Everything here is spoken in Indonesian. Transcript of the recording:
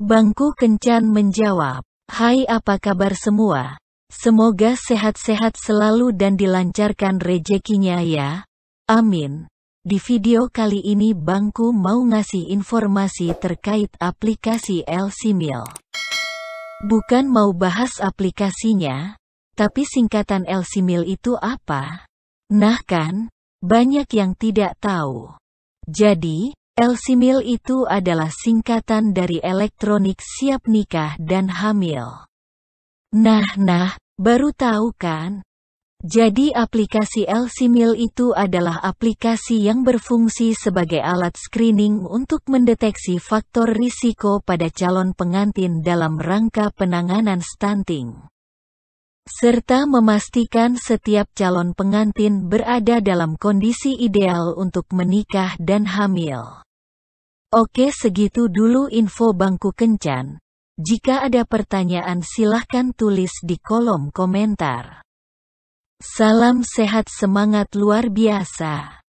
Bangku Kencan menjawab, Hai apa kabar semua? Semoga sehat-sehat selalu dan dilancarkan rejekinya ya. Amin. Di video kali ini Bangku mau ngasih informasi terkait aplikasi Meal. Bukan mau bahas aplikasinya, tapi singkatan Meal itu apa? Nah kan, banyak yang tidak tahu. Jadi, Elsimil itu adalah singkatan dari elektronik siap nikah dan hamil. Nah nah, baru tahu kan? Jadi aplikasi Elsimil itu adalah aplikasi yang berfungsi sebagai alat screening untuk mendeteksi faktor risiko pada calon pengantin dalam rangka penanganan stunting. Serta memastikan setiap calon pengantin berada dalam kondisi ideal untuk menikah dan hamil. Oke segitu dulu info Bangku Kencan. Jika ada pertanyaan silahkan tulis di kolom komentar. Salam sehat semangat luar biasa.